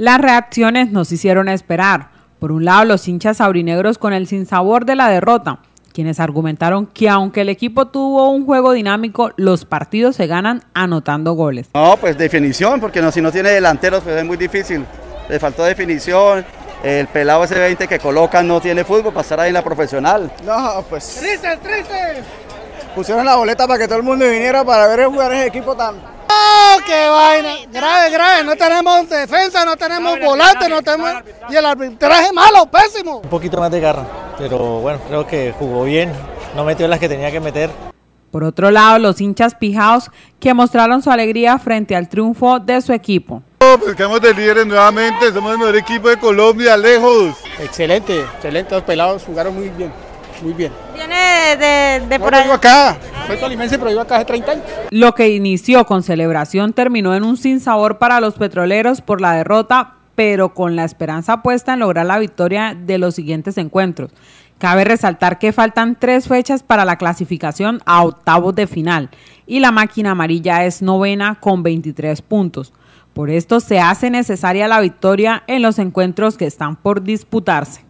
Las reacciones nos hicieron esperar. Por un lado, los hinchas aurinegros con el sinsabor de la derrota, quienes argumentaron que aunque el equipo tuvo un juego dinámico, los partidos se ganan anotando goles. No, pues definición, porque si no tiene delanteros pues es muy difícil. Le faltó definición, el pelado ese 20 que coloca no tiene fútbol pasará ahí en la profesional. No, pues... ¡Tristes, tristes! Pusieron la boleta para que todo el mundo viniera para ver jugar ese equipo tan... ¡Oh, qué vaya! no tenemos defensa, no tenemos volante, no tenemos... Y el arbitraje malo, pésimo. Un poquito más de garra, pero bueno, creo que jugó bien, no metió las que tenía que meter. Por otro lado, los hinchas pijaos que mostraron su alegría frente al triunfo de su equipo. Pues quedamos de líderes nuevamente, somos el mejor equipo de Colombia, lejos. Excelente, excelente, los pelados jugaron muy bien, muy bien. Viene de, por acá, 30 Lo que inició con celebración terminó en un sinsabor para los petroleros por la derrota, pero con la esperanza puesta en lograr la victoria de los siguientes encuentros. Cabe resaltar que faltan tres fechas para la clasificación a octavos de final y la máquina amarilla es novena con 23 puntos. Por esto se hace necesaria la victoria en los encuentros que están por disputarse.